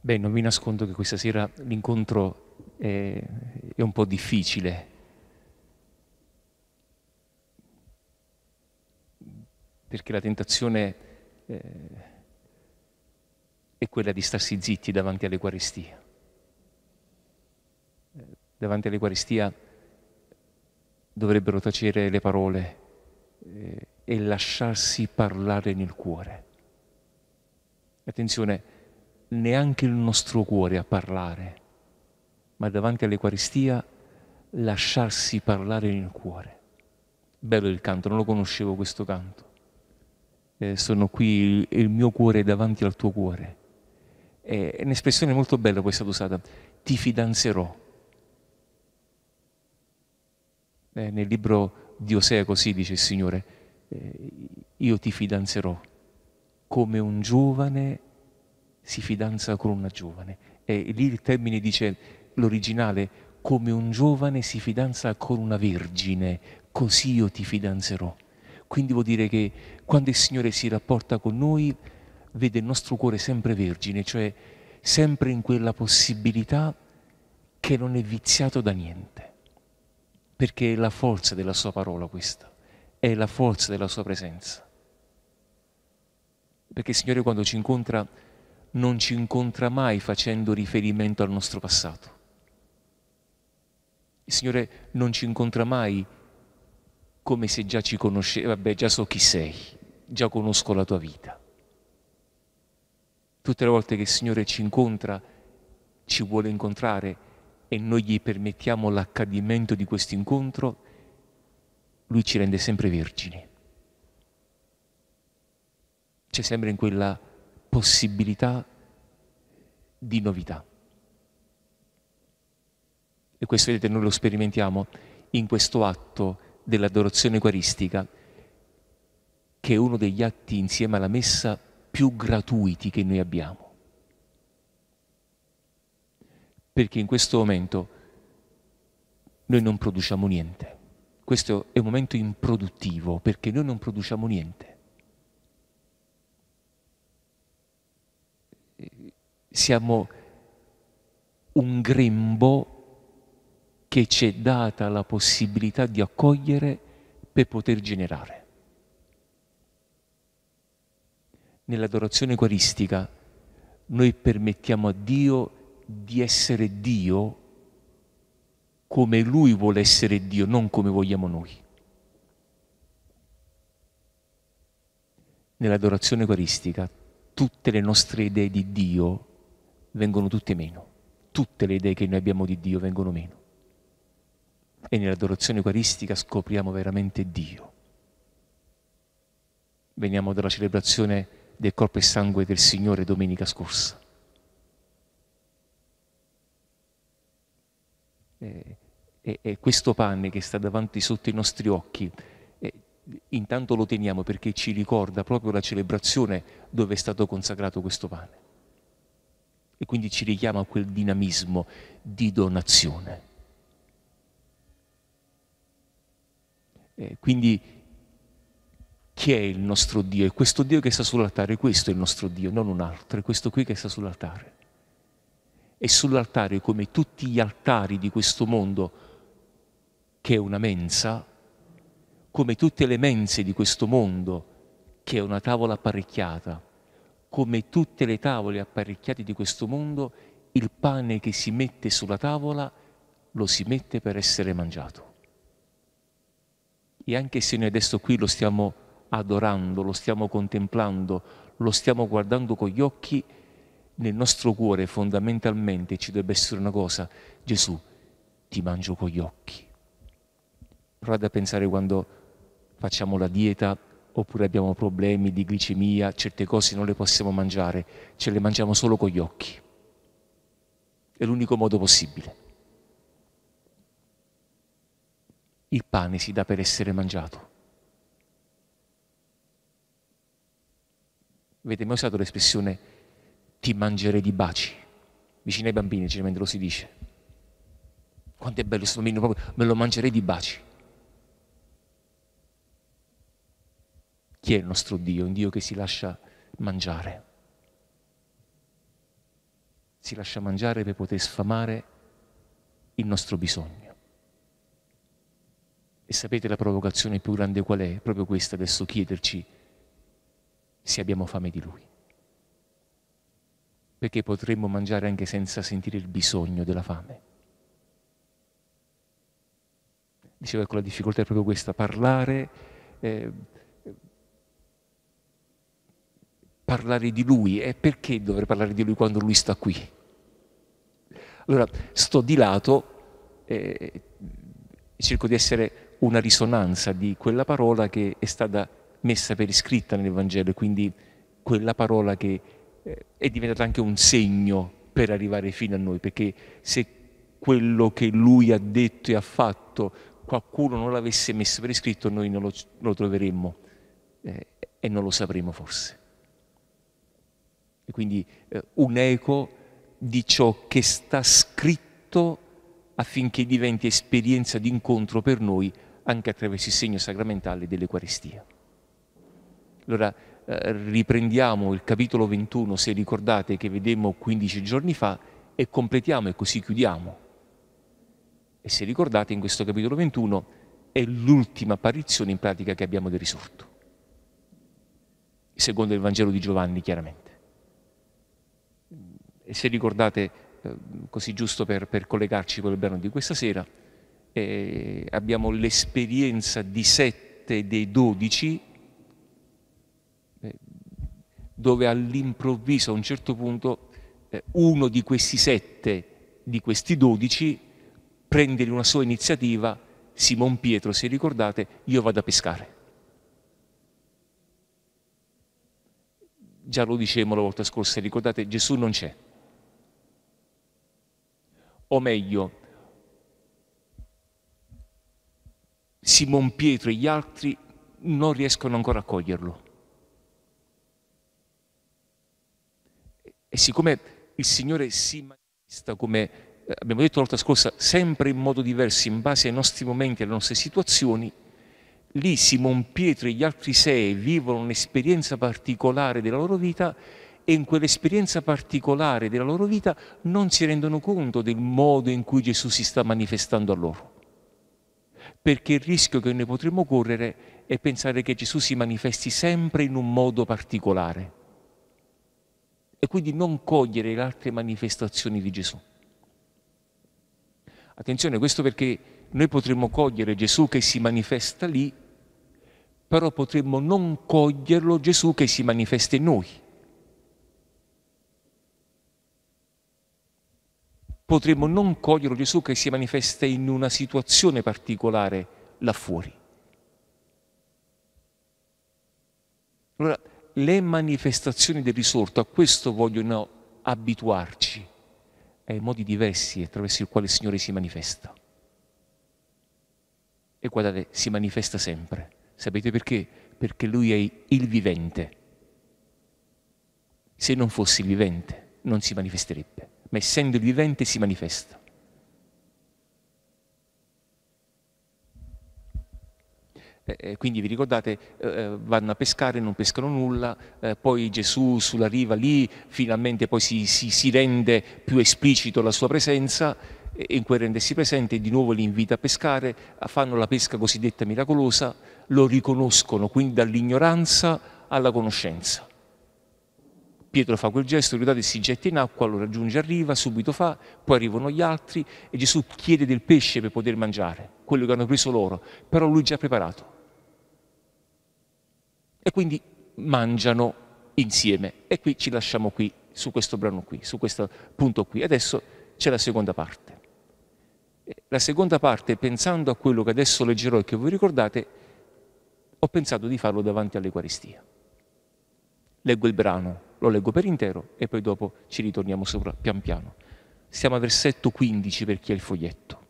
Beh, non vi nascondo che questa sera l'incontro è, è un po' difficile. Perché la tentazione eh, è quella di starsi zitti davanti all'Eucaristia. Eh, davanti all'Eucaristia dovrebbero tacere le parole eh, e lasciarsi parlare nel cuore. Attenzione, neanche il nostro cuore a parlare, ma davanti all'Eucaristia lasciarsi parlare nel cuore. Bello il canto, non lo conoscevo questo canto. Eh, sono qui, il, il mio cuore davanti al tuo cuore è un'espressione molto bella questa usata, ti fidanzerò. Eh, nel libro di Osea così dice il Signore, eh, io ti fidanzerò come un giovane si fidanza con una giovane. E lì il termine dice l'originale, come un giovane si fidanza con una vergine, così io ti fidanzerò. Quindi vuol dire che quando il Signore si rapporta con noi, vede il nostro cuore sempre vergine, cioè sempre in quella possibilità che non è viziato da niente, perché è la forza della sua parola questa, è la forza della sua presenza. Perché il Signore quando ci incontra non ci incontra mai facendo riferimento al nostro passato. Il Signore non ci incontra mai come se già ci conosceva, vabbè già so chi sei, già conosco la tua vita. Tutte le volte che il Signore ci incontra, ci vuole incontrare e noi gli permettiamo l'accadimento di questo incontro, Lui ci rende sempre vergini. C'è sempre in quella possibilità di novità. E questo, vedete, noi lo sperimentiamo in questo atto dell'adorazione eucaristica, che è uno degli atti insieme alla messa più gratuiti che noi abbiamo. Perché in questo momento noi non produciamo niente. Questo è un momento improduttivo perché noi non produciamo niente. Siamo un grembo che ci è data la possibilità di accogliere per poter generare. nell'adorazione eucaristica noi permettiamo a Dio di essere Dio come Lui vuole essere Dio, non come vogliamo noi. Nell'adorazione eucaristica tutte le nostre idee di Dio vengono tutte meno, tutte le idee che noi abbiamo di Dio vengono meno. E nell'adorazione eucaristica scopriamo veramente Dio. Veniamo dalla celebrazione eucaristica del corpo e sangue del Signore domenica scorsa. E, e, e questo pane che sta davanti sotto i nostri occhi, e, intanto lo teniamo perché ci ricorda proprio la celebrazione dove è stato consacrato questo pane. E quindi ci richiama a quel dinamismo di donazione. quindi chi è il nostro Dio? E questo Dio che sta sull'altare, questo è il nostro Dio, non un altro, è questo qui che sta sull'altare. E sull'altare, come tutti gli altari di questo mondo, che è una mensa, come tutte le mense di questo mondo, che è una tavola apparecchiata, come tutte le tavole apparecchiate di questo mondo, il pane che si mette sulla tavola lo si mette per essere mangiato. E anche se noi adesso qui lo stiamo adorando, lo stiamo contemplando, lo stiamo guardando con gli occhi, nel nostro cuore fondamentalmente ci deve essere una cosa, Gesù, ti mangio con gli occhi. Provate a pensare quando facciamo la dieta oppure abbiamo problemi di glicemia, certe cose non le possiamo mangiare, ce le mangiamo solo con gli occhi. È l'unico modo possibile. Il pane si dà per essere mangiato Avete mai usato l'espressione ti mangerei di baci? Vicino ai bambini, generalmente cioè, lo si dice. Quanto è bello questo bambino, proprio me lo mangerei di baci. Chi è il nostro Dio? Un Dio che si lascia mangiare. Si lascia mangiare per poter sfamare il nostro bisogno. E sapete la provocazione più grande qual è? Proprio questa adesso chiederci se abbiamo fame di Lui. Perché potremmo mangiare anche senza sentire il bisogno della fame. Dicevo, ecco, la difficoltà è proprio questa, parlare, eh, parlare di Lui. E perché dovrei parlare di Lui quando Lui sta qui? Allora, sto di lato e eh, cerco di essere una risonanza di quella parola che è stata messa per iscritta nel Vangelo, e quindi quella parola che eh, è diventata anche un segno per arrivare fino a noi, perché se quello che lui ha detto e ha fatto qualcuno non l'avesse messo per iscritto, noi non lo, lo troveremmo eh, e non lo sapremo forse. E quindi eh, un eco di ciò che sta scritto affinché diventi esperienza di incontro per noi anche attraverso il segno sacramentale dell'Eucaristia. Allora eh, riprendiamo il capitolo 21, se ricordate, che vedemmo 15 giorni fa e completiamo e così chiudiamo. E se ricordate, in questo capitolo 21 è l'ultima apparizione in pratica che abbiamo del risorto, secondo il Vangelo di Giovanni chiaramente. E se ricordate, eh, così giusto per, per collegarci con il brano di questa sera, eh, abbiamo l'esperienza di sette dei dodici dove all'improvviso a un certo punto eh, uno di questi sette, di questi dodici, prende una sua iniziativa, Simon Pietro, se ricordate, io vado a pescare. Già lo dicevamo la volta scorsa, ricordate, Gesù non c'è. O meglio, Simon Pietro e gli altri non riescono ancora a coglierlo. E siccome il Signore si manifesta, come eh, abbiamo detto la volta scorsa, sempre in modo diverso, in base ai nostri momenti, alle nostre situazioni, lì Simon Pietro e gli altri sei vivono un'esperienza particolare della loro vita e in quell'esperienza particolare della loro vita non si rendono conto del modo in cui Gesù si sta manifestando a loro. Perché il rischio che noi potremmo correre è pensare che Gesù si manifesti sempre in un modo particolare e quindi non cogliere le altre manifestazioni di Gesù. Attenzione, questo perché noi potremmo cogliere Gesù che si manifesta lì, però potremmo non coglierlo Gesù che si manifesta in noi. Potremmo non cogliere Gesù che si manifesta in una situazione particolare là fuori. Allora, le manifestazioni del risorto, a questo vogliono abituarci, ai modi diversi attraverso i quali il Signore si manifesta. E guardate, si manifesta sempre. Sapete perché? Perché Lui è il vivente. Se non fosse il vivente non si manifesterebbe, ma essendo il vivente si manifesta. Eh, eh, quindi vi ricordate, eh, eh, vanno a pescare, non pescano nulla, eh, poi Gesù sulla riva lì finalmente poi si, si, si rende più esplicito la sua presenza e in quel rendersi presente di nuovo li invita a pescare, fanno la pesca cosiddetta miracolosa, lo riconoscono quindi dall'ignoranza alla conoscenza. Pietro fa quel gesto, guardate, si getta in acqua, lo raggiunge a riva, subito fa, poi arrivano gli altri e Gesù chiede del pesce per poter mangiare, quello che hanno preso loro, però lui già ha preparato e quindi mangiano insieme. E qui ci lasciamo qui, su questo brano qui, su questo punto qui. Adesso c'è la seconda parte. La seconda parte, pensando a quello che adesso leggerò e che voi ricordate, ho pensato di farlo davanti all'Eucaristia. Leggo il brano, lo leggo per intero e poi dopo ci ritorniamo sopra pian piano. Siamo al versetto 15 per chi ha il foglietto.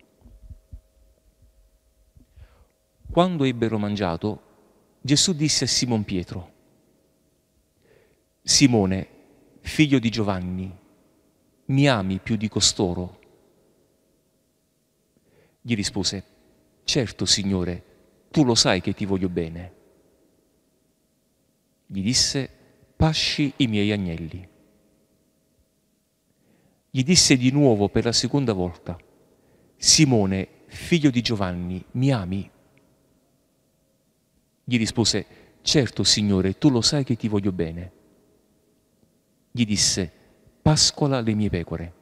Quando ebbero mangiato, Gesù disse a Simon Pietro, Simone, figlio di Giovanni, mi ami più di costoro? Gli rispose, certo Signore, tu lo sai che ti voglio bene. Gli disse, pasci i miei agnelli. Gli disse di nuovo per la seconda volta, Simone, figlio di Giovanni, mi ami? Gli rispose, certo Signore, tu lo sai che ti voglio bene. Gli disse, pascola le mie pecore.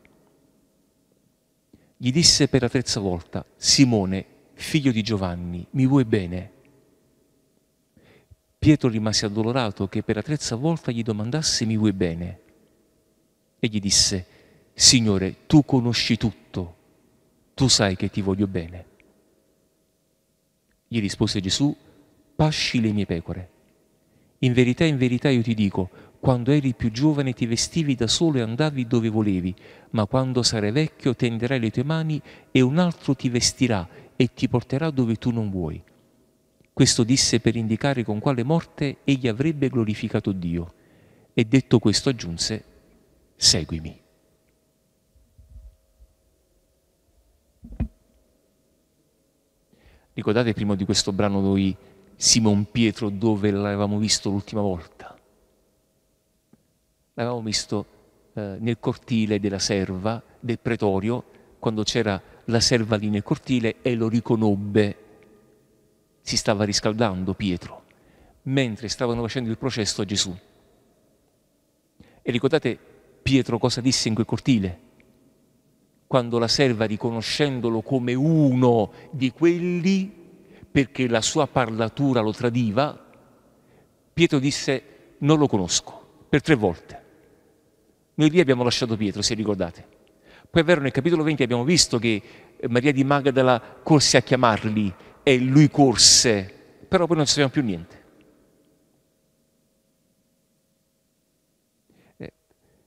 Gli disse per la terza volta, Simone, figlio di Giovanni, mi vuoi bene? Pietro rimase addolorato che per la terza volta gli domandasse mi vuoi bene. E gli disse, Signore, tu conosci tutto, tu sai che ti voglio bene. Gli rispose Gesù, pasci le mie pecore. In verità, in verità io ti dico, quando eri più giovane ti vestivi da solo e andavi dove volevi, ma quando sarai vecchio tenderai le tue mani e un altro ti vestirà e ti porterà dove tu non vuoi. Questo disse per indicare con quale morte egli avrebbe glorificato Dio. E detto questo aggiunse, seguimi. Ricordate prima di questo brano noi Simon Pietro dove l'avevamo visto l'ultima volta. L'avevamo visto eh, nel cortile della serva, del pretorio, quando c'era la serva lì nel cortile e lo riconobbe. Si stava riscaldando Pietro, mentre stavano facendo il processo a Gesù. E ricordate Pietro cosa disse in quel cortile? Quando la serva, riconoscendolo come uno di quelli perché la sua parlatura lo tradiva, Pietro disse non lo conosco, per tre volte. Noi lì abbiamo lasciato Pietro, se ricordate. Poi è vero, nel capitolo 20 abbiamo visto che eh, Maria di Magdala corse a chiamarli e lui corse, però poi non sappiamo più niente. Eh,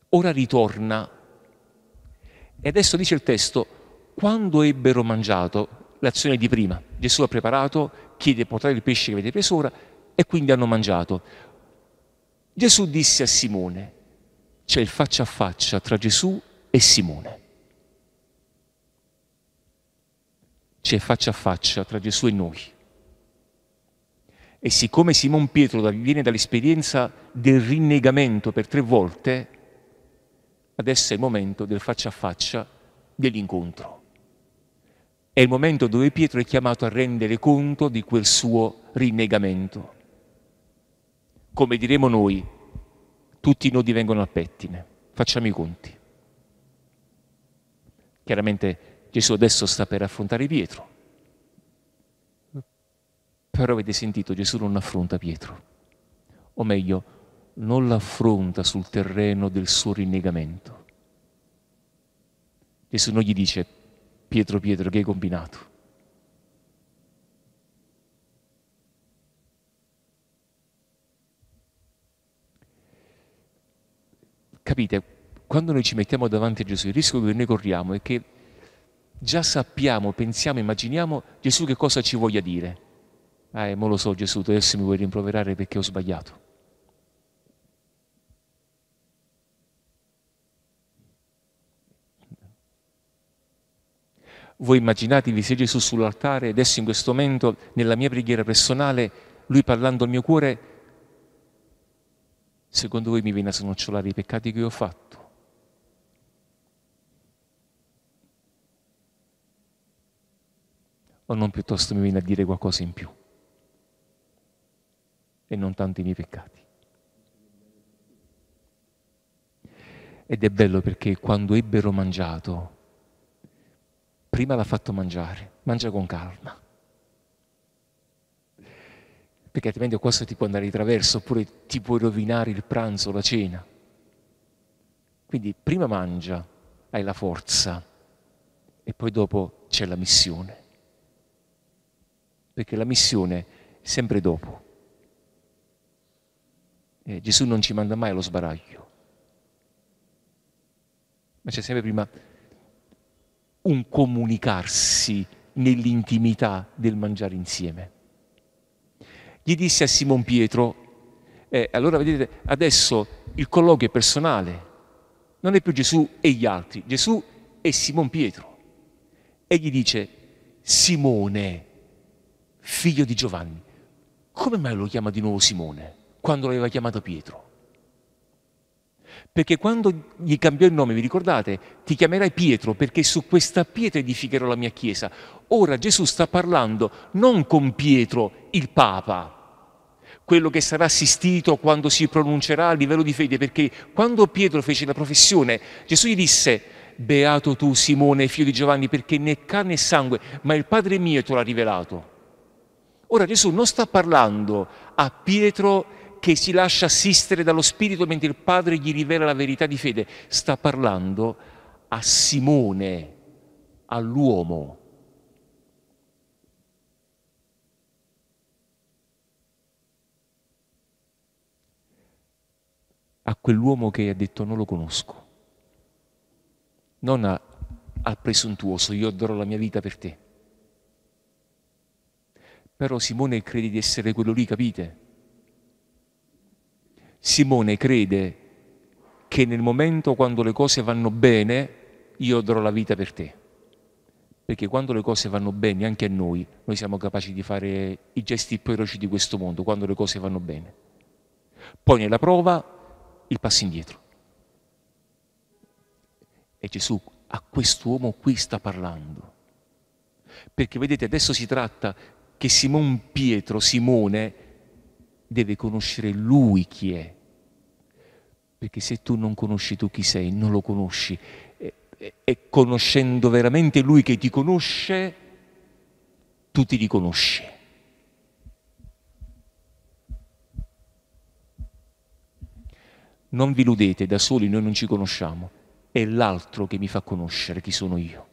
ora ritorna e adesso dice il testo, quando ebbero mangiato, l'azione di prima. Gesù ha preparato, chiede portare il pesce che avete preso ora e quindi hanno mangiato. Gesù disse a Simone, c'è il faccia a faccia tra Gesù e Simone. C'è faccia a faccia tra Gesù e noi. E siccome Simon Pietro viene dall'esperienza del rinnegamento per tre volte, adesso è il momento del faccia a faccia dell'incontro. È il momento dove Pietro è chiamato a rendere conto di quel suo rinnegamento. Come diremo noi, tutti i nodi vengono al pettine, facciamo i conti. Chiaramente Gesù adesso sta per affrontare Pietro, però avete sentito, Gesù non affronta Pietro, o meglio, non l'affronta sul terreno del suo rinnegamento. Gesù non gli dice Pietro Pietro, che hai combinato? Capite, quando noi ci mettiamo davanti a Gesù, il rischio che noi corriamo è che già sappiamo, pensiamo, immaginiamo Gesù che cosa ci voglia dire. Eh, mo lo so Gesù, adesso mi vuoi rimproverare perché ho sbagliato. Voi immaginatevi se Gesù sull'altare, adesso in questo momento, nella mia preghiera personale, lui parlando al mio cuore, secondo voi mi viene a snocciolare i peccati che ho fatto? O non piuttosto mi viene a dire qualcosa in più? E non tanto i miei peccati. Ed è bello perché quando ebbero mangiato, prima l'ha fatto mangiare, mangia con calma. Perché altrimenti questo ti può andare di traverso, oppure ti puoi rovinare il pranzo, la cena. Quindi prima mangia, hai la forza, e poi dopo c'è la missione. Perché la missione è sempre dopo. Eh, Gesù non ci manda mai allo sbaraglio, ma c'è sempre prima un comunicarsi nell'intimità del mangiare insieme. Gli disse a Simon Pietro, eh, allora vedete, adesso il colloquio è personale, non è più Gesù e gli altri, Gesù e Simon Pietro. E gli dice, Simone, figlio di Giovanni, come mai lo chiama di nuovo Simone quando l'aveva chiamato Pietro? Perché quando gli cambiò il nome, vi ricordate? Ti chiamerai Pietro perché su questa pietra edificherò la mia chiesa. Ora Gesù sta parlando non con Pietro, il Papa, quello che sarà assistito quando si pronuncerà a livello di fede, perché quando Pietro fece la professione, Gesù gli disse, beato tu Simone, figlio di Giovanni, perché né carne né sangue, ma il Padre mio te l'ha rivelato. Ora Gesù non sta parlando a Pietro che si lascia assistere dallo Spirito mentre il Padre gli rivela la verità di fede. Sta parlando a Simone, all'uomo. A quell'uomo che ha detto non lo conosco, non a, al presuntuoso, io darò la mia vita per te. Però Simone crede di essere quello lì, capite? Simone crede che nel momento quando le cose vanno bene, io darò la vita per te. Perché quando le cose vanno bene, anche a noi, noi siamo capaci di fare i gesti più veloci di questo mondo, quando le cose vanno bene. Poi nella prova, il passo indietro. E Gesù a quest'uomo qui sta parlando. Perché vedete, adesso si tratta che Simon Pietro, Simone, deve conoscere lui chi è. Perché se tu non conosci tu chi sei, non lo conosci, e, e, e conoscendo veramente lui che ti conosce, tu ti riconosci. Non vi ludete, da soli noi non ci conosciamo, è l'altro che mi fa conoscere chi sono io.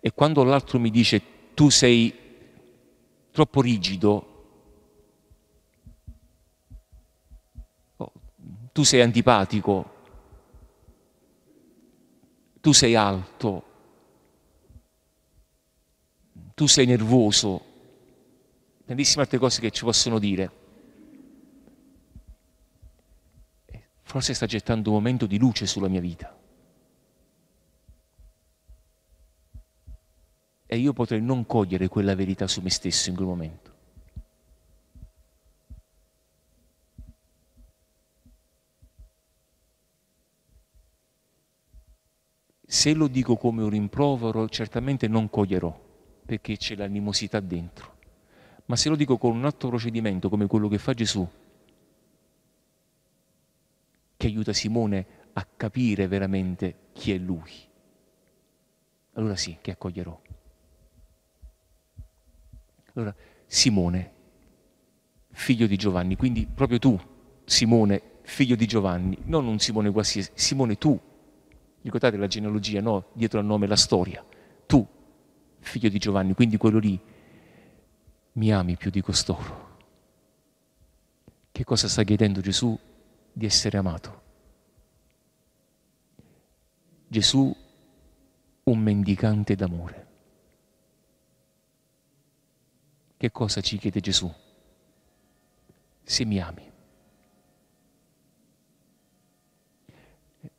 E quando l'altro mi dice tu sei troppo rigido. Oh, tu sei antipatico, tu sei alto, tu sei nervoso, tantissime altre cose che ci possono dire. Eh, forse sta gettando un momento di luce sulla mia vita. e io potrei non cogliere quella verità su me stesso in quel momento. Se lo dico come un rimprovero, certamente non coglierò, perché c'è l'animosità dentro. Ma se lo dico con un altro procedimento, come quello che fa Gesù, che aiuta Simone a capire veramente chi è lui, allora sì che accoglierò. Allora, Simone, figlio di Giovanni, quindi proprio tu, Simone, figlio di Giovanni, non un Simone qualsiasi, Simone tu. Ricordate la genealogia, no? Dietro al nome la storia. Tu, figlio di Giovanni, quindi quello lì, mi ami più di costoro. Che cosa sta chiedendo Gesù? Di essere amato. Gesù, un mendicante d'amore. Che cosa ci chiede Gesù? Se mi ami.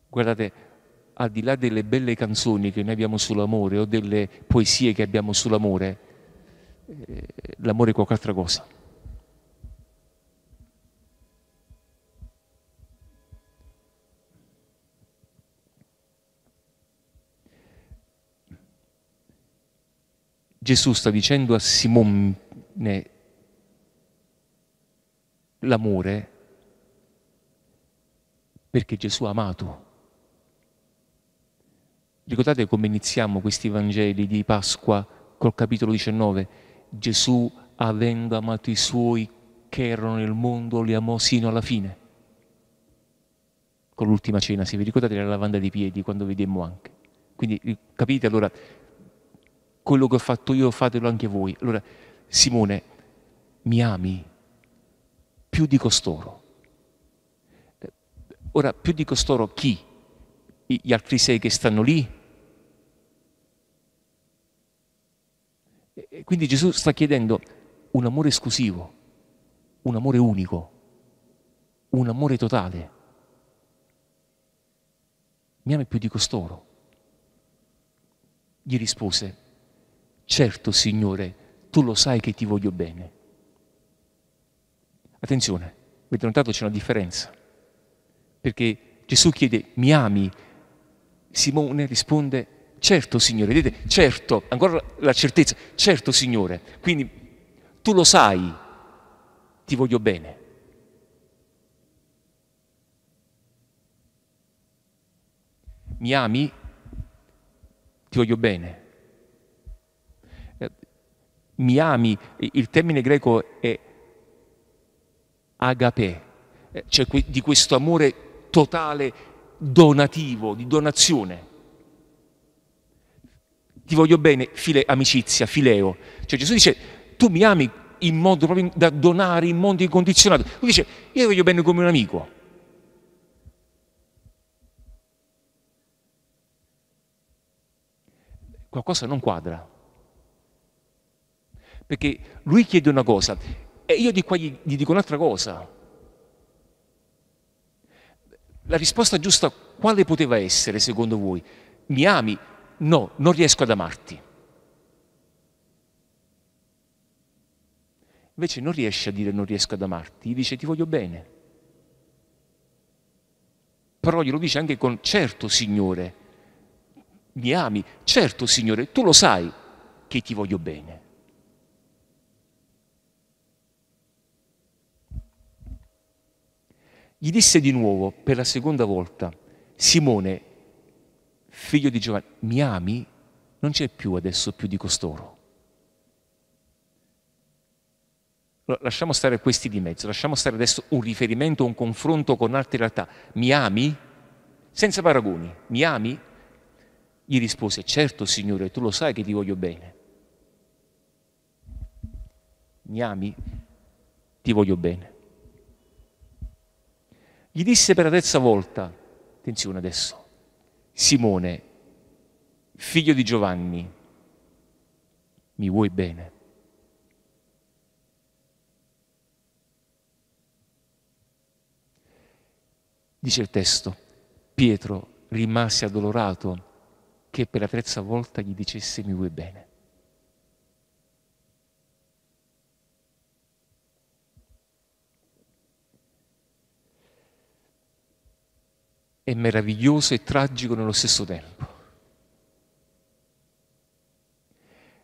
Guardate, al di là delle belle canzoni che noi abbiamo sull'amore o delle poesie che abbiamo sull'amore, eh, l'amore è qualche altra cosa. Gesù sta dicendo a Simone né l'amore, perché Gesù ha amato. Ricordate come iniziamo questi Vangeli di Pasqua col capitolo 19? Gesù, avendo amato i suoi che erano nel mondo, li amò sino alla fine. Con l'ultima cena, se vi ricordate la lavanda dei piedi, quando vedemmo anche. Quindi capite allora, quello che ho fatto io fatelo anche voi. Allora, Simone, mi ami più di costoro. Ora, più di costoro chi? Gli altri sei che stanno lì? E quindi Gesù sta chiedendo un amore esclusivo, un amore unico, un amore totale. Mi ami più di costoro. Gli rispose, certo Signore, tu lo sai che ti voglio bene. Attenzione, avete notato c'è una differenza, perché Gesù chiede mi ami, Simone risponde certo Signore, vedete, certo, ancora la certezza, certo Signore, quindi tu lo sai, ti voglio bene. Mi ami? Ti voglio bene mi ami, il termine greco è agape, eh, cioè di questo amore totale donativo, di donazione. Ti voglio bene, file, amicizia, fileo. Cioè Gesù dice, tu mi ami in modo proprio da donare, in modo incondizionato. Lui dice, io voglio bene come un amico. Qualcosa non quadra. Perché lui chiede una cosa e io di qua gli, gli dico un'altra cosa. La risposta giusta quale poteva essere secondo voi? Mi ami? No, non riesco ad amarti. Invece non riesce a dire non riesco ad amarti, gli dice ti voglio bene. Però glielo dice anche con certo Signore, mi ami, certo Signore, tu lo sai che ti voglio bene. Gli disse di nuovo, per la seconda volta, Simone, figlio di Giovanni, mi ami? Non c'è più adesso più di costoro. Lasciamo stare questi di mezzo, lasciamo stare adesso un riferimento, un confronto con altre realtà. Mi ami? Senza paragoni, mi ami? Gli rispose, certo Signore, tu lo sai che ti voglio bene. Mi ami? Ti voglio bene. Gli disse per la terza volta, attenzione adesso, Simone, figlio di Giovanni, mi vuoi bene? Dice il testo, Pietro rimase addolorato che per la terza volta gli dicesse mi vuoi bene. è meraviglioso e tragico nello stesso tempo.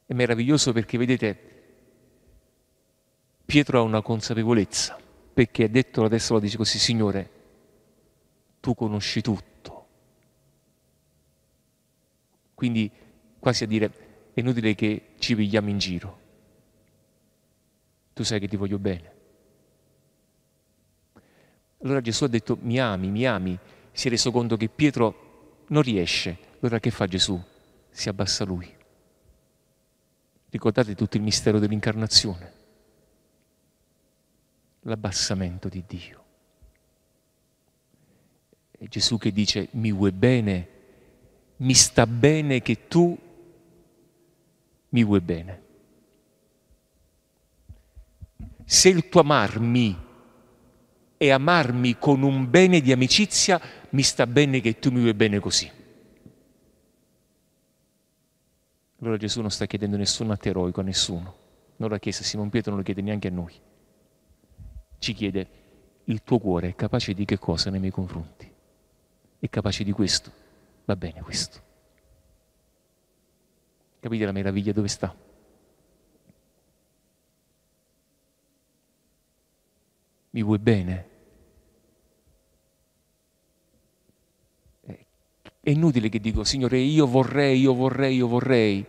È meraviglioso perché, vedete, Pietro ha una consapevolezza, perché ha detto la testa, lo dice così, Signore, tu conosci tutto. Quindi quasi a dire, è inutile che ci pigliamo in giro. Tu sai che ti voglio bene. Allora Gesù ha detto, mi ami, mi ami, si è reso conto che Pietro non riesce, allora che fa Gesù? Si abbassa lui. Ricordate tutto il mistero dell'incarnazione, l'abbassamento di Dio. È Gesù che dice mi vuoi bene, mi sta bene che tu mi vuoi bene. Se il tuo amarmi e amarmi con un bene di amicizia, mi sta bene che tu mi vuoi bene così. Allora Gesù non sta chiedendo nessun atto eroico a nessuno, non l'ha chiesto a Simon Pietro, non lo chiede neanche a noi. Ci chiede, il tuo cuore è capace di che cosa nei miei confronti? È capace di questo? Va bene questo. Capite la meraviglia dove sta? Mi vuoi bene? È inutile che dico, Signore, io vorrei, io vorrei, io vorrei.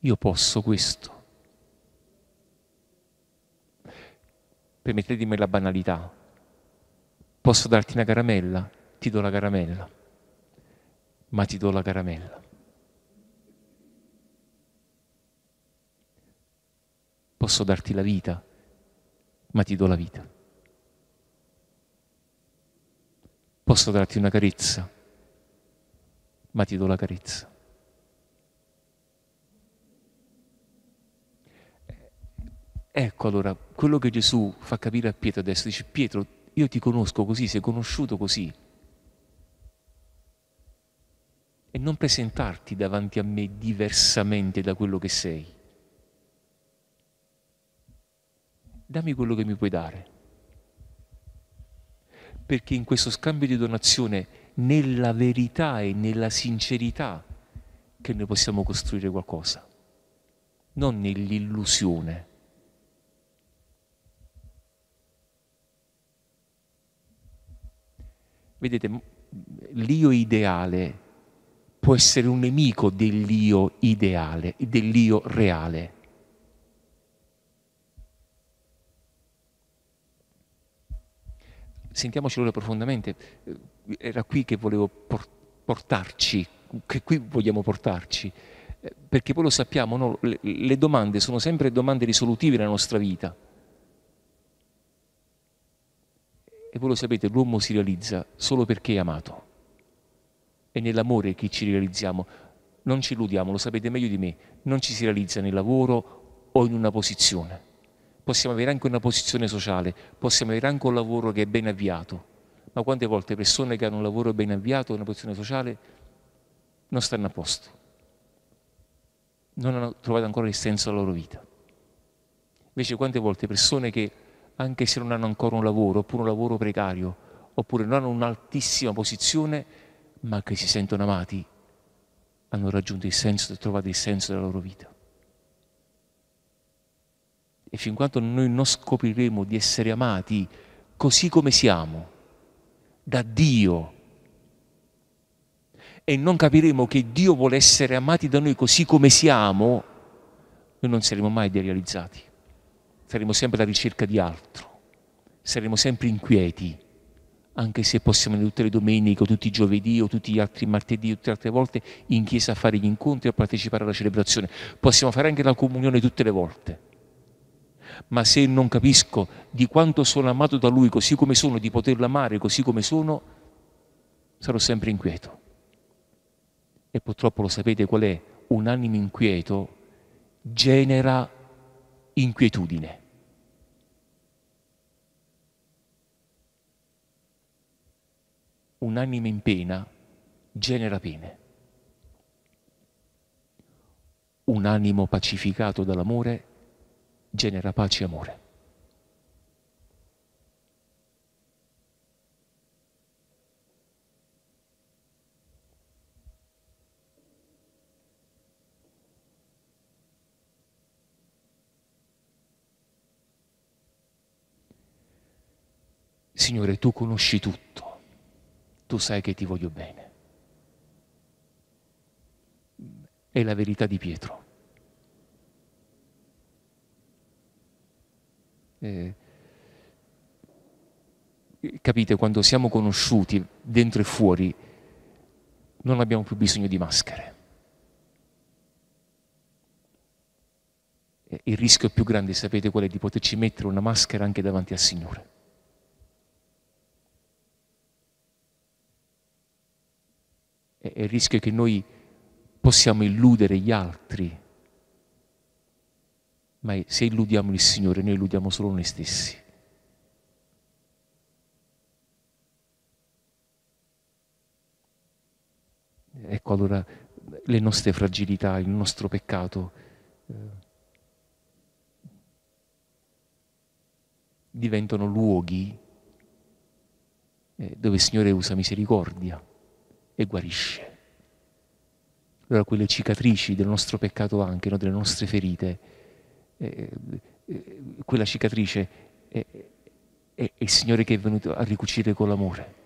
Io posso questo. Permettetemi la banalità. Posso darti una caramella? Ti do la caramella. Ma ti do la caramella. Posso darti la vita? Ma ti do la vita. Posso darti una carezza? ma ti do la carezza. Eh, ecco allora quello che Gesù fa capire a Pietro adesso, dice Pietro io ti conosco così, sei conosciuto così. E non presentarti davanti a me diversamente da quello che sei. Dammi quello che mi puoi dare. Perché in questo scambio di donazione nella verità e nella sincerità che noi possiamo costruire qualcosa, non nell'illusione. Vedete, l'io ideale può essere un nemico dell'io ideale, dell'io reale. sentiamocelo profondamente. Eh, era qui che volevo portarci, che qui vogliamo portarci, eh, perché poi lo sappiamo, no? le, le domande sono sempre domande risolutive nella nostra vita. E voi lo sapete, l'uomo si realizza solo perché è amato. È nell'amore che ci realizziamo. Non ci illudiamo, lo sapete meglio di me, non ci si realizza nel lavoro o in una posizione possiamo avere anche una posizione sociale, possiamo avere anche un lavoro che è ben avviato, ma quante volte persone che hanno un lavoro ben avviato, una posizione sociale, non stanno a posto, non hanno trovato ancora il senso alla loro vita. Invece quante volte persone che anche se non hanno ancora un lavoro, oppure un lavoro precario, oppure non hanno un'altissima posizione, ma che si sentono amati, hanno raggiunto il senso, trovato il senso della loro vita. E fin quando noi non scopriremo di essere amati così come siamo, da Dio, e non capiremo che Dio vuole essere amati da noi così come siamo, noi non saremo mai derealizzati. Saremo sempre alla ricerca di altro, saremo sempre inquieti, anche se possiamo tutte le domeniche, o tutti i giovedì, o tutti gli altri martedì, tutte le altre volte in chiesa a fare gli incontri, a partecipare alla celebrazione. Possiamo fare anche la comunione tutte le volte ma se non capisco di quanto sono amato da Lui così come sono, di poterlo amare così come sono, sarò sempre inquieto. E purtroppo lo sapete qual è? Un animo inquieto genera inquietudine. Un animo in pena genera pene. Un animo pacificato dall'amore genera pace e amore. Signore, tu conosci tutto, tu sai che ti voglio bene. È la verità di Pietro. Eh, capite, quando siamo conosciuti dentro e fuori, non abbiamo più bisogno di maschere. Eh, il rischio più grande, sapete qual è? Di poterci mettere una maschera anche davanti al Signore. E eh, eh, il rischio è che noi possiamo illudere gli altri ma se illudiamo il Signore noi illudiamo solo noi stessi. Ecco allora le nostre fragilità, il nostro peccato. Eh, diventano luoghi eh, dove il Signore usa misericordia e guarisce. Allora quelle cicatrici del nostro peccato anche, no? delle nostre ferite, eh, eh, quella cicatrice eh, è, è, il Signore che è venuto a ricucire con l'amore.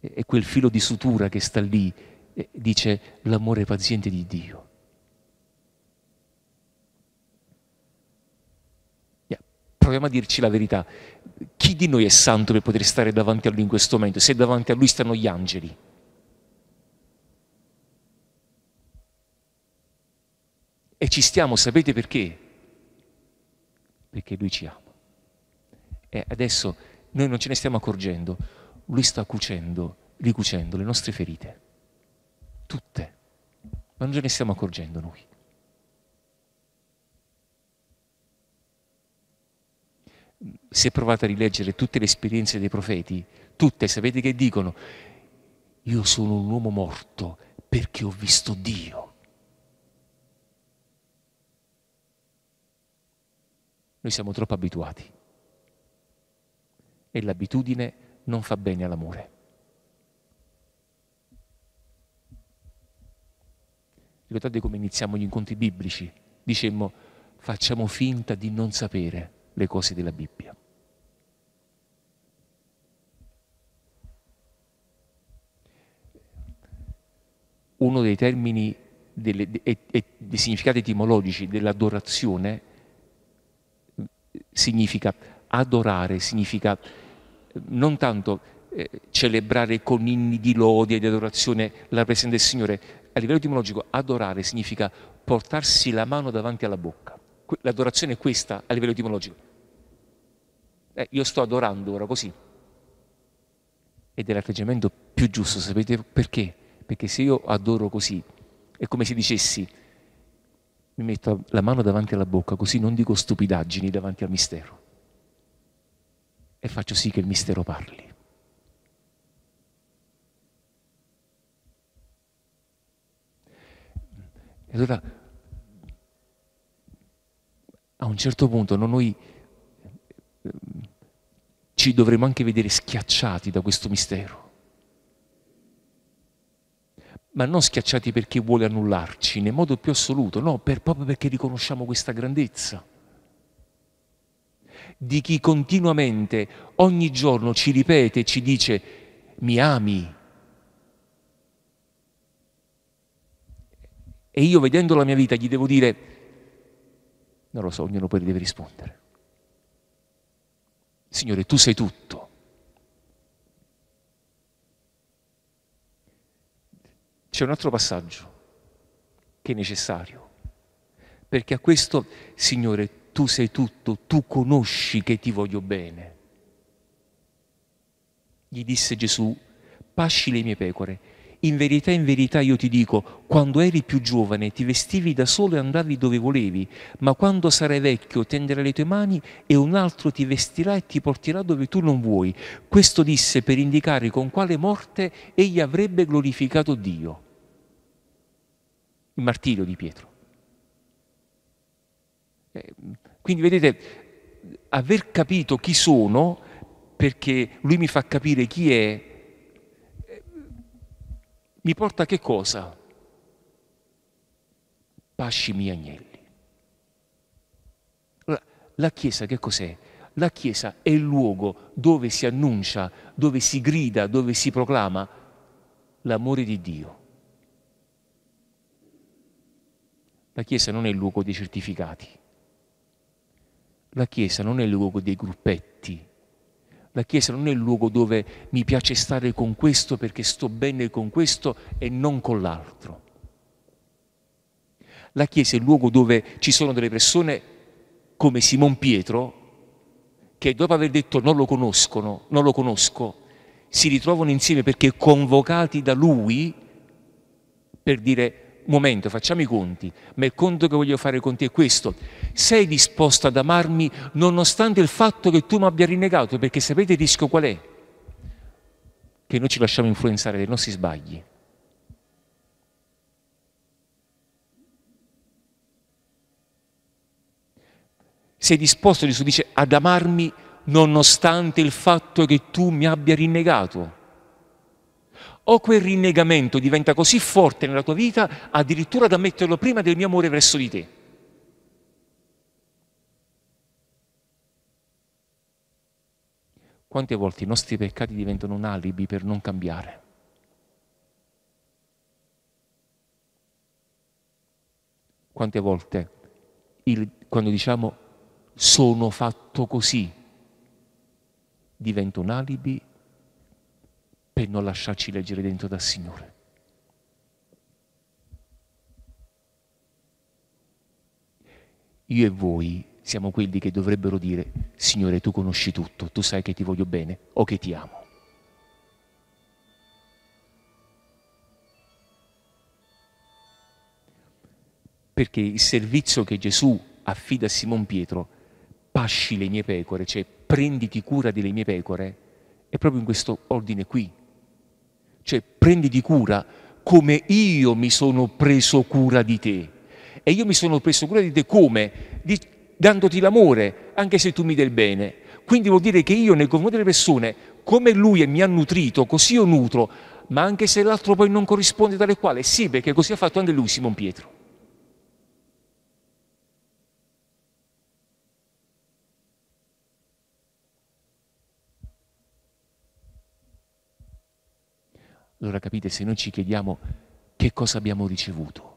E quel filo di sutura che sta lì, dice l'amore paziente di Dio. proviamo a dirci la verità. Chi di noi è santo per poter stare davanti a Lui in questo momento? Se davanti a Lui stanno gli angeli. E ci stiamo, sapete perché? Perché Lui ci ama. E adesso noi non ce ne stiamo accorgendo, Lui sta cucendo, ricucendo le nostre ferite, tutte, ma non ce ne stiamo accorgendo noi. se provate a rileggere tutte le esperienze dei profeti, tutte, sapete che dicono? Io sono un uomo morto perché ho visto Dio. Noi siamo troppo abituati e l'abitudine non fa bene all'amore. Ricordate come iniziamo gli incontri biblici? Dicemmo facciamo finta di non sapere le cose della Bibbia. Uno dei termini e, dei significati etimologici dell'adorazione è significa adorare, significa eh, non tanto eh, celebrare con inni di lodi e di adorazione la presenza del Signore, a livello etimologico adorare significa portarsi la mano davanti alla bocca. L'adorazione è questa a livello etimologico. Eh, io sto adorando ora così. Ed è l'atteggiamento più giusto, sapete perché? Perché se io adoro così, è come se dicessi mi metto la mano davanti alla bocca così non dico stupidaggini davanti al mistero e faccio sì che il mistero parli. E allora a un certo punto noi eh, ci dovremo anche vedere schiacciati da questo mistero ma non schiacciati perché vuole annullarci, nel modo più assoluto, no, per, proprio perché riconosciamo questa grandezza di chi continuamente, ogni giorno ci ripete, ci dice, mi ami. E io vedendo la mia vita gli devo dire, non lo so, ognuno poi deve rispondere. Signore, tu sei tutto. c'è un altro passaggio che è necessario, perché a questo, Signore, tu sei tutto, tu conosci che ti voglio bene. Gli disse Gesù, pasci le mie pecore in verità, in verità io ti dico, quando eri più giovane ti vestivi da solo e andavi dove volevi, ma quando sarai vecchio tenderai le tue mani e un altro ti vestirà e ti porterà dove tu non vuoi. Questo disse per indicare con quale morte egli avrebbe glorificato Dio. Il martirio di Pietro. Eh, quindi vedete, aver capito chi sono, perché lui mi fa capire chi è, mi porta che cosa? Pasci miei agnelli. Allora, la Chiesa che cos'è? La Chiesa è il luogo dove si annuncia, dove si grida, dove si proclama l'amore di Dio. La Chiesa non è il luogo dei certificati. La Chiesa non è il luogo dei gruppetti la Chiesa non è il luogo dove mi piace stare con questo perché sto bene con questo e non con l'altro. La Chiesa è il luogo dove ci sono delle persone come Simon Pietro che dopo aver detto non lo conoscono, non lo conosco, si ritrovano insieme perché convocati da lui per dire momento, facciamo i conti, ma il conto che voglio fare con te è questo. Sei disposto ad amarmi nonostante il fatto che tu mi abbia rinnegato, perché sapete il rischio qual è? Che noi ci lasciamo influenzare dai nostri sbagli. Sei disposto, Gesù dice, ad amarmi nonostante il fatto che tu mi abbia rinnegato o quel rinnegamento diventa così forte nella tua vita addirittura da metterlo prima del mio amore verso di te. Quante volte i nostri peccati diventano un alibi per non cambiare? Quante volte il, quando diciamo sono fatto così, diventa un alibi per non lasciarci leggere dentro dal Signore. Io e voi siamo quelli che dovrebbero dire, Signore, tu conosci tutto, tu sai che ti voglio bene o che ti amo. Perché il servizio che Gesù affida a Simon Pietro, pasci le mie pecore, cioè prenditi cura delle mie pecore, è proprio in questo ordine qui cioè prenditi cura come io mi sono preso cura di te. E io mi sono preso cura di te come? Di, dandoti l'amore, anche se tu mi del bene. Quindi vuol dire che io nei confronti delle persone, come lui mi ha nutrito, così io nutro, ma anche se l'altro poi non corrisponde tale quale, sì, perché così ha fatto anche lui Simon Pietro. Allora capite, se noi ci chiediamo che cosa abbiamo ricevuto,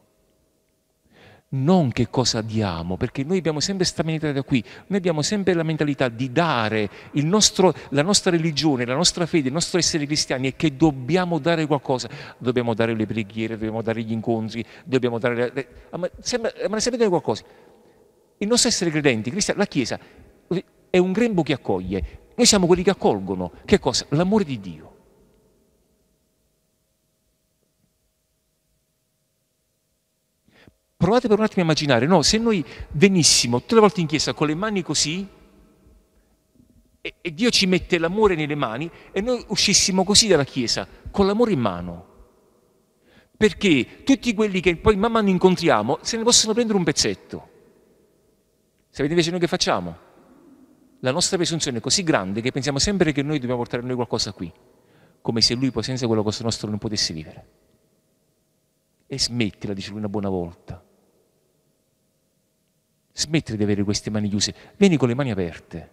non che cosa diamo, perché noi abbiamo sempre questa mentalità da qui, noi abbiamo sempre la mentalità di dare, nostro, la nostra religione, la nostra fede, il nostro essere cristiani e che dobbiamo dare qualcosa, dobbiamo dare le preghiere, dobbiamo dare gli incontri, dobbiamo dare... Le, ah, ma, sembra, eh, ma sempre dare qualcosa. Il nostro essere credenti, la Chiesa, è un grembo che accoglie, noi siamo quelli che accolgono, che cosa? L'amore di Dio. Provate per un attimo a immaginare, no, se noi venissimo tutte le volte in chiesa con le mani così, e, e Dio ci mette l'amore nelle mani, e noi uscissimo così dalla chiesa, con l'amore in mano. Perché tutti quelli che poi man mano incontriamo se ne possono prendere un pezzetto. Sapete invece noi che facciamo? La nostra presunzione è così grande che pensiamo sempre che noi dobbiamo portare noi qualcosa qui, come se lui poi senza quello nostro non potesse vivere. E smettila, dice lui una buona volta smettere di avere queste mani chiuse, vieni con le mani aperte,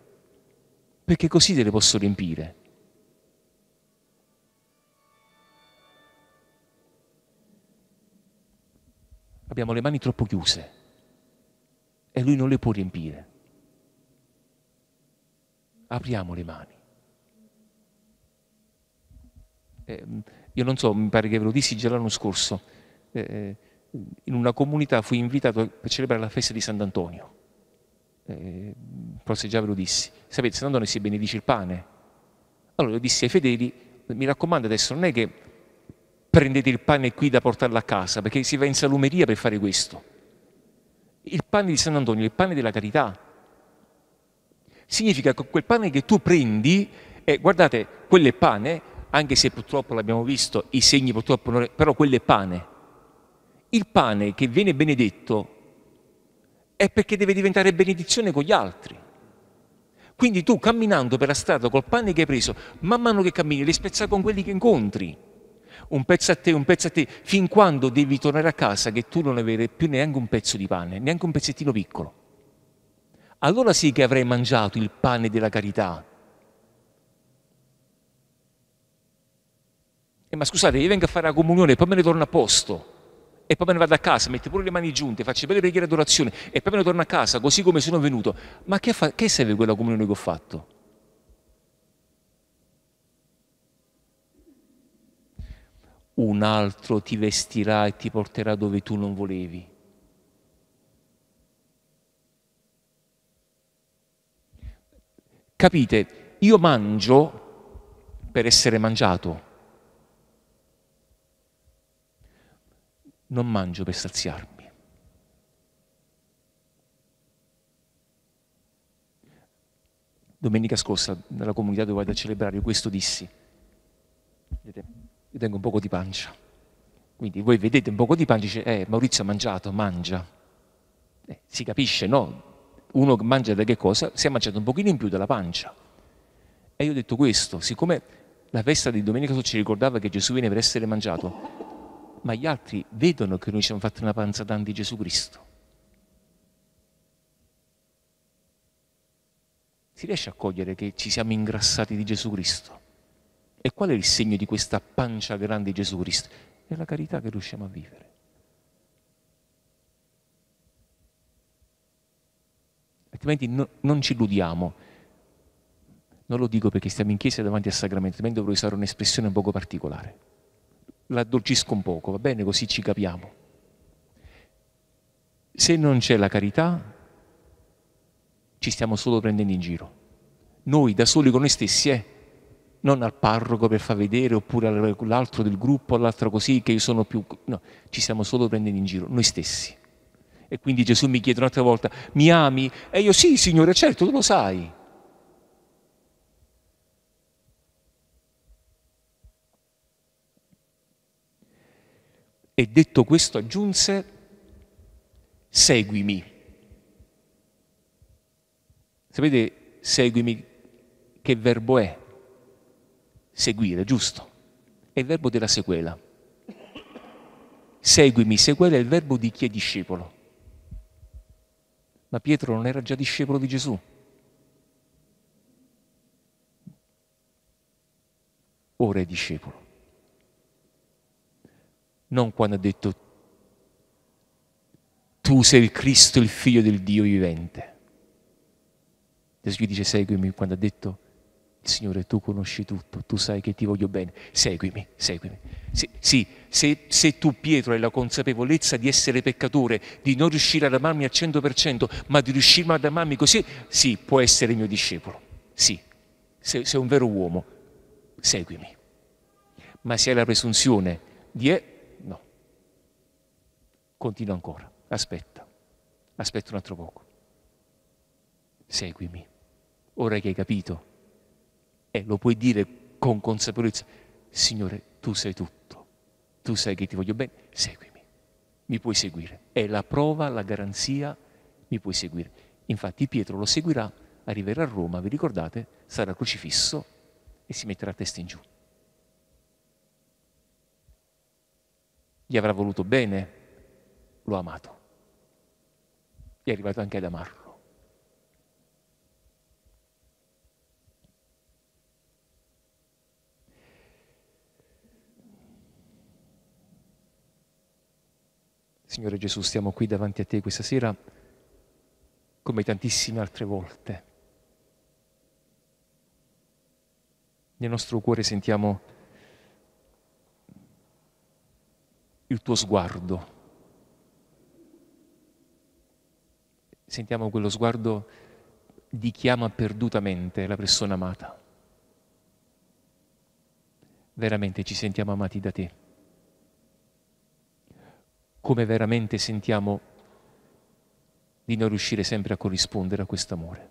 perché così te le posso riempire. Abbiamo le mani troppo chiuse e lui non le può riempire. Apriamo le mani. Eh, io non so, mi pare che ve lo dissi già l'anno scorso. Eh, eh in una comunità fui invitato per celebrare la festa di Sant'Antonio. Eh, forse già ve lo dissi. Sapete, Sant'Antonio si benedice il pane. Allora io dissi ai fedeli, mi raccomando adesso, non è che prendete il pane qui da portarlo a casa, perché si va in salumeria per fare questo. Il pane di Sant'Antonio, è il pane della carità. Significa che quel pane che tu prendi, eh, guardate, quello è pane, anche se purtroppo l'abbiamo visto, i segni purtroppo non... però quello è pane il pane che viene benedetto è perché deve diventare benedizione con gli altri. Quindi tu camminando per la strada col pane che hai preso, man mano che cammini, li spezzai con quelli che incontri. Un pezzo a te, un pezzo a te, fin quando devi tornare a casa che tu non avrai più neanche un pezzo di pane, neanche un pezzettino piccolo. Allora sì che avrai mangiato il pane della carità. E eh, ma scusate, io vengo a fare la comunione e poi me ne torno a posto e poi me ne vado a casa, metto pure le mani giunte, faccio belle preghiere e e poi me ne torno a casa così come sono venuto. Ma che, fa- che serve quella comunione che ho fatto? Un altro ti vestirà e ti porterà dove tu non volevi. Capite, io mangio per essere mangiato non mangio per saziarmi. Domenica scorsa, nella comunità dove vado a celebrare, questo dissi. Vedete, io tengo un poco di pancia. Quindi voi vedete un poco di pancia e dice, eh, Maurizio ha mangiato, mangia. Eh, si capisce, no? Uno mangia da che cosa? Si è mangiato un pochino in più della pancia. E io ho detto questo, siccome la festa di domenica scorsa ci ricordava che Gesù viene per essere mangiato, ma gli altri vedono che noi ci siamo fatti una panza d'anno di Gesù Cristo. Si riesce a cogliere che ci siamo ingrassati di Gesù Cristo? E qual è il segno di questa pancia grande di Gesù Cristo? È la carità che riusciamo a vivere. Altrimenti no, non ci illudiamo. Non lo dico perché stiamo in chiesa davanti al sacramento, altrimenti dovrei usare un'espressione un poco particolare l'addolcisco un poco, va bene? Così ci capiamo. Se non c'è la carità, ci stiamo solo prendendo in giro. Noi da soli con noi stessi, eh? non al parroco per far vedere, oppure all'altro del gruppo, all'altro così, che io sono più... No, ci stiamo solo prendendo in giro, noi stessi. E quindi Gesù mi chiede un'altra volta, mi ami? E io sì, Signore, certo, tu lo sai. E detto questo aggiunse, seguimi. Sapete, seguimi, che verbo è? Seguire, giusto? È il verbo della sequela. Seguimi, sequela è il verbo di chi è discepolo. Ma Pietro non era già discepolo di Gesù. Ora è discepolo non quando ha detto tu sei il Cristo, il figlio del Dio vivente. Gesù gli dice seguimi quando ha detto il Signore tu conosci tutto, tu sai che ti voglio bene, seguimi, seguimi. Se, sì, se, se tu Pietro hai la consapevolezza di essere peccatore, di non riuscire ad amarmi al 100%, ma di riuscire ad amarmi così, sì, può essere mio discepolo, sì, sei, sei un vero uomo, seguimi. Ma se hai la presunzione di Continua ancora, aspetta, aspetta un altro poco. Seguimi. Ora che hai capito, e eh, lo puoi dire con consapevolezza, Signore, tu sei tutto, tu sai che ti voglio bene, seguimi, mi puoi seguire. È la prova, la garanzia, mi puoi seguire. Infatti Pietro lo seguirà, arriverà a Roma, vi ricordate, sarà crocifisso e si metterà a testa in giù. Gli avrà voluto bene l'ho amato. E è arrivato anche ad amarlo. Signore Gesù, stiamo qui davanti a te questa sera come tantissime altre volte. Nel nostro cuore sentiamo il tuo sguardo sentiamo quello sguardo di chi ama perdutamente la persona amata. Veramente ci sentiamo amati da te. Come veramente sentiamo di non riuscire sempre a corrispondere a questo amore.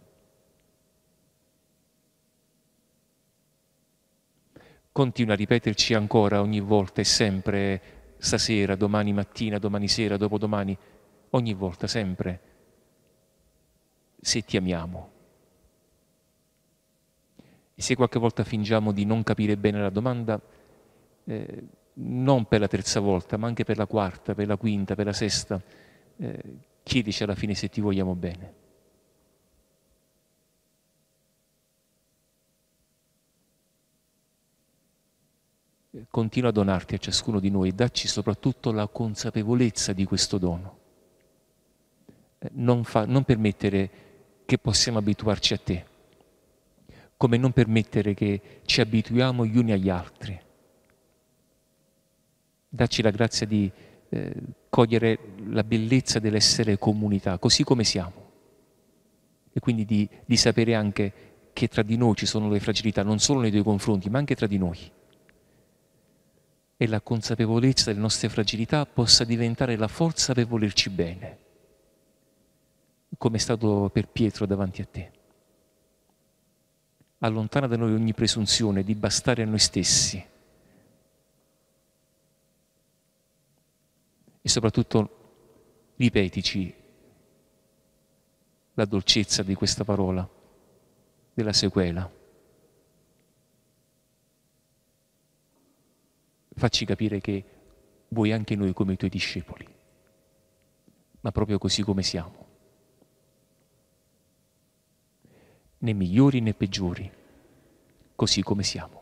Continua a ripeterci ancora ogni volta e sempre, stasera, domani mattina, domani sera, dopodomani, ogni volta sempre se ti amiamo. E se qualche volta fingiamo di non capire bene la domanda, eh, non per la terza volta, ma anche per la quarta, per la quinta, per la sesta, eh, chiedici alla fine se ti vogliamo bene. Continua a donarti a ciascuno di noi e dacci soprattutto la consapevolezza di questo dono. Eh, non, fa, non permettere che possiamo abituarci a te, come non permettere che ci abituiamo gli uni agli altri. Dacci la grazia di eh, cogliere la bellezza dell'essere comunità, così come siamo, e quindi di, di sapere anche che tra di noi ci sono le fragilità, non solo nei tuoi confronti, ma anche tra di noi e la consapevolezza delle nostre fragilità possa diventare la forza per volerci bene come è stato per Pietro davanti a te. Allontana da noi ogni presunzione di bastare a noi stessi. E soprattutto ripetici la dolcezza di questa parola, della sequela. Facci capire che vuoi anche noi come i tuoi discepoli, ma proprio così come siamo. né migliori né peggiori, così come siamo.